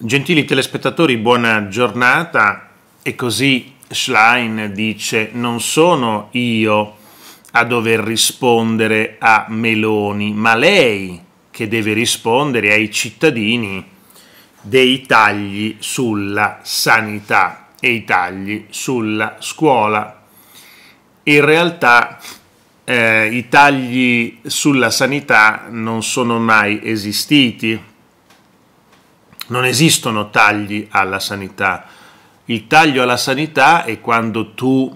Gentili telespettatori, buona giornata. E così Schlein dice: Non sono io a dover rispondere a Meloni, ma lei che deve rispondere ai cittadini dei tagli sulla sanità e i tagli sulla scuola. In realtà eh, i tagli sulla sanità non sono mai esistiti non esistono tagli alla sanità. Il taglio alla sanità è quando tu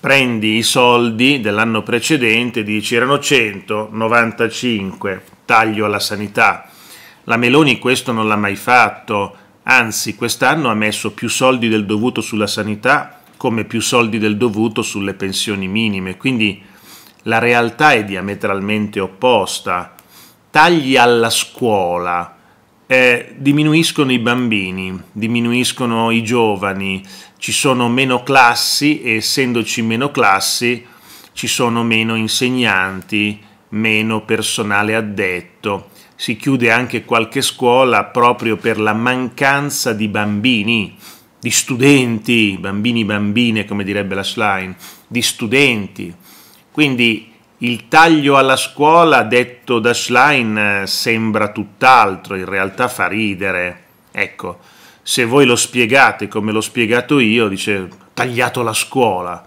prendi i soldi dell'anno precedente e dici erano 195, taglio alla sanità. La Meloni questo non l'ha mai fatto, anzi quest'anno ha messo più soldi del dovuto sulla sanità come più soldi del dovuto sulle pensioni minime, quindi la realtà è diametralmente opposta. Tagli alla scuola, eh, diminuiscono i bambini, diminuiscono i giovani, ci sono meno classi e essendoci meno classi ci sono meno insegnanti, meno personale addetto. Si chiude anche qualche scuola proprio per la mancanza di bambini, di studenti, bambini bambine come direbbe la Schlein, di studenti. Quindi il taglio alla scuola detto da Schlein eh, sembra tutt'altro, in realtà fa ridere. Ecco, se voi lo spiegate come l'ho spiegato io, dice tagliato la scuola.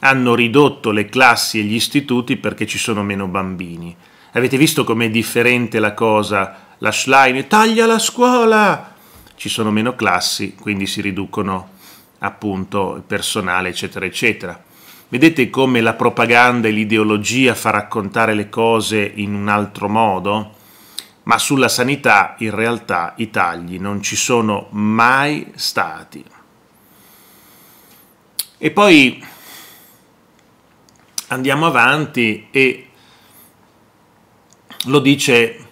Hanno ridotto le classi e gli istituti perché ci sono meno bambini. Avete visto com'è differente la cosa? La Schlein taglia la scuola! Ci sono meno classi, quindi si riducono appunto il personale, eccetera, eccetera. Vedete come la propaganda e l'ideologia fa raccontare le cose in un altro modo? Ma sulla sanità in realtà i tagli non ci sono mai stati. E poi andiamo avanti e lo dice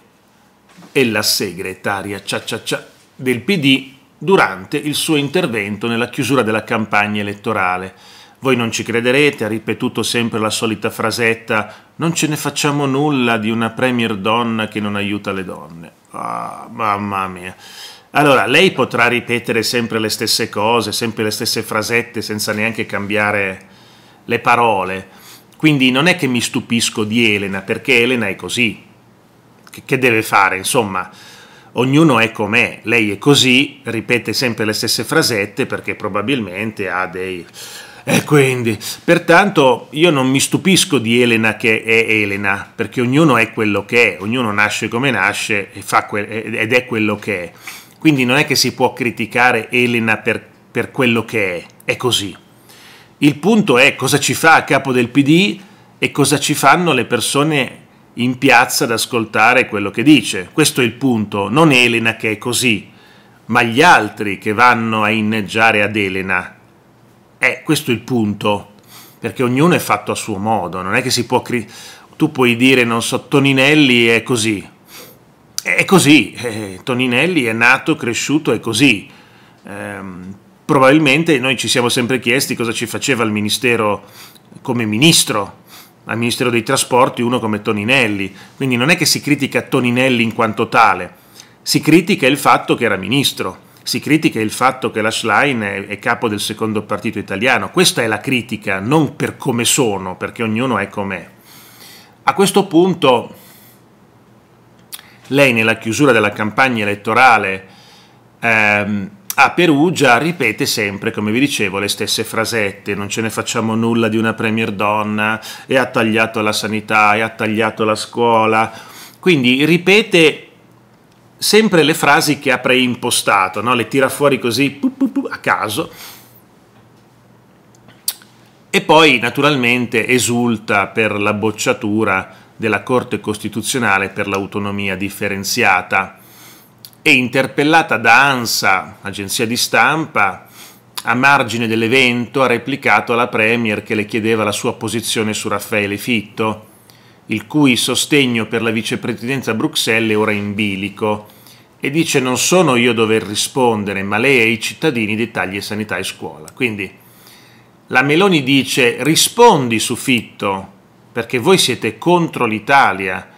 e la segretaria cia cia cia del PD durante il suo intervento nella chiusura della campagna elettorale voi non ci crederete, ha ripetuto sempre la solita frasetta, non ce ne facciamo nulla di una premier donna che non aiuta le donne. Ah, mamma mia. Allora, lei potrà ripetere sempre le stesse cose, sempre le stesse frasette senza neanche cambiare le parole. Quindi non è che mi stupisco di Elena, perché Elena è così. Che deve fare, insomma? ognuno è com'è, lei è così, ripete sempre le stesse frasette perché probabilmente ha dei, e eh, quindi, pertanto io non mi stupisco di Elena che è Elena, perché ognuno è quello che è, ognuno nasce come nasce ed è quello che è. Quindi non è che si può criticare Elena per, per quello che è, è così. Il punto è cosa ci fa a capo del PD e cosa ci fanno le persone in piazza ad ascoltare quello che dice. Questo è il punto, non Elena che è così, ma gli altri che vanno a inneggiare ad Elena eh, questo è il punto, perché ognuno è fatto a suo modo, non è che si può... Cri- tu puoi dire, non so, Toninelli è così. È così, eh, Toninelli è nato, cresciuto, è così. Eh, probabilmente noi ci siamo sempre chiesti cosa ci faceva il Ministero come Ministro, al Ministero dei Trasporti uno come Toninelli. Quindi non è che si critica Toninelli in quanto tale, si critica il fatto che era Ministro si critica il fatto che la Schlein è, è capo del secondo partito italiano. Questa è la critica, non per come sono, perché ognuno è com'è. A questo punto lei nella chiusura della campagna elettorale ehm, a Perugia ripete sempre, come vi dicevo, le stesse frasette, non ce ne facciamo nulla di una premier donna, e ha tagliato la sanità, e ha tagliato la scuola, quindi ripete sempre le frasi che ha preimpostato, no? le tira fuori così pu, pu, pu, a caso e poi naturalmente esulta per la bocciatura della Corte Costituzionale per l'autonomia differenziata e interpellata da ANSA, agenzia di stampa, a margine dell'evento ha replicato alla Premier che le chiedeva la sua posizione su Raffaele Fitto il cui sostegno per la vicepresidenza a Bruxelles è ora in bilico, e dice non sono io a dover rispondere, ma lei e i cittadini di tagli sanità e scuola. Quindi la Meloni dice rispondi su Fitto, perché voi siete contro l'Italia,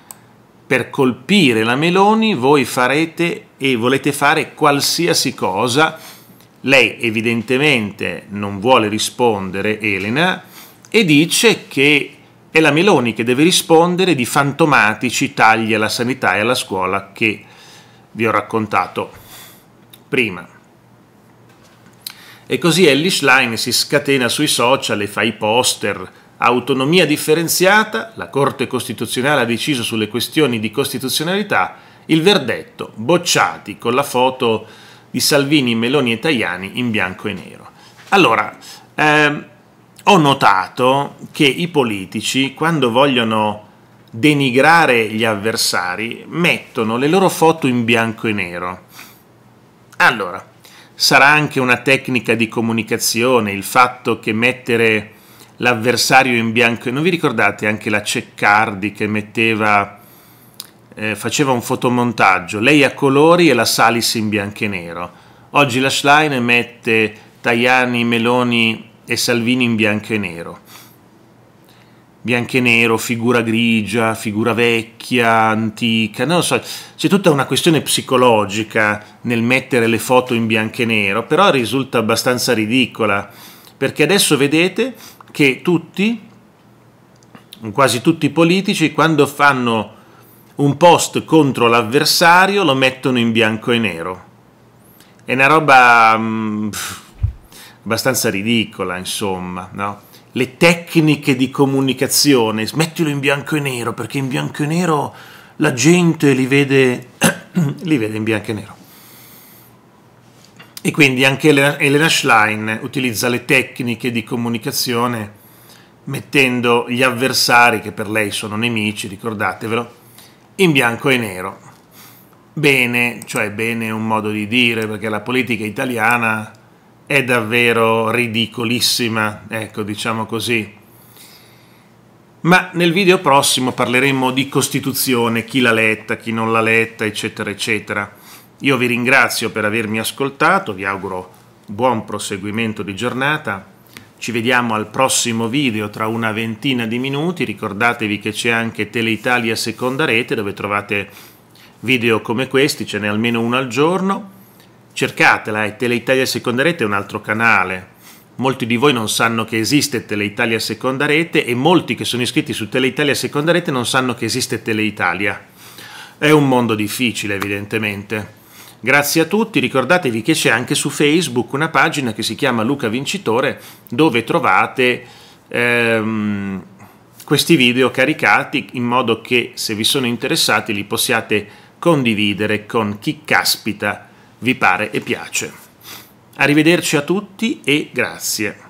per colpire la Meloni voi farete e volete fare qualsiasi cosa. Lei evidentemente non vuole rispondere, Elena, e dice che è la Meloni che deve rispondere di fantomatici tagli alla sanità e alla scuola che vi ho raccontato prima. E così Ellie Schlein si scatena sui social e fa i poster autonomia differenziata, la Corte Costituzionale ha deciso sulle questioni di costituzionalità, il verdetto, bocciati, con la foto di Salvini, Meloni e Tajani in bianco e nero. Allora, ehm, ho notato che i politici, quando vogliono denigrare gli avversari, mettono le loro foto in bianco e nero. Allora, sarà anche una tecnica di comunicazione il fatto che mettere l'avversario in bianco e non vi ricordate anche la Ceccardi che metteva eh, faceva un fotomontaggio, lei a colori e la Salis in bianco e nero. Oggi la Schlein mette Tajani, Meloni e Salvini in bianco e nero. Bianco e nero, figura grigia, figura vecchia, antica, non lo so, c'è tutta una questione psicologica nel mettere le foto in bianco e nero, però risulta abbastanza ridicola, perché adesso vedete che tutti, quasi tutti i politici, quando fanno un post contro l'avversario lo mettono in bianco e nero. È una roba... Mh, mm, abbastanza ridicola, insomma, no? Le tecniche di comunicazione, smettilo in bianco e nero, perché in bianco e nero la gente li vede, li vede in bianco e nero. E quindi anche Elena Schlein utilizza le tecniche di comunicazione mettendo gli avversari, che per lei sono nemici, ricordatevelo, in bianco e nero. Bene, cioè bene è un modo di dire, perché la politica italiana è davvero ridicolissima, ecco diciamo così. Ma nel video prossimo parleremo di Costituzione, chi l'ha letta, chi non l'ha letta, eccetera, eccetera. Io vi ringrazio per avermi ascoltato, vi auguro buon proseguimento di giornata. Ci vediamo al prossimo video tra una ventina di minuti. Ricordatevi che c'è anche Teleitalia Seconda Rete dove trovate video come questi, ce n'è almeno uno al giorno cercatela, è eh. Teleitalia Seconda Rete è un altro canale. Molti di voi non sanno che esiste Teleitalia Seconda Rete e molti che sono iscritti su Teleitalia Seconda Rete non sanno che esiste Teleitalia. È un mondo difficile, evidentemente. Grazie a tutti, ricordatevi che c'è anche su Facebook una pagina che si chiama Luca Vincitore dove trovate ehm, questi video caricati in modo che se vi sono interessati li possiate condividere con chi caspita vi pare e piace. Arrivederci a tutti e grazie.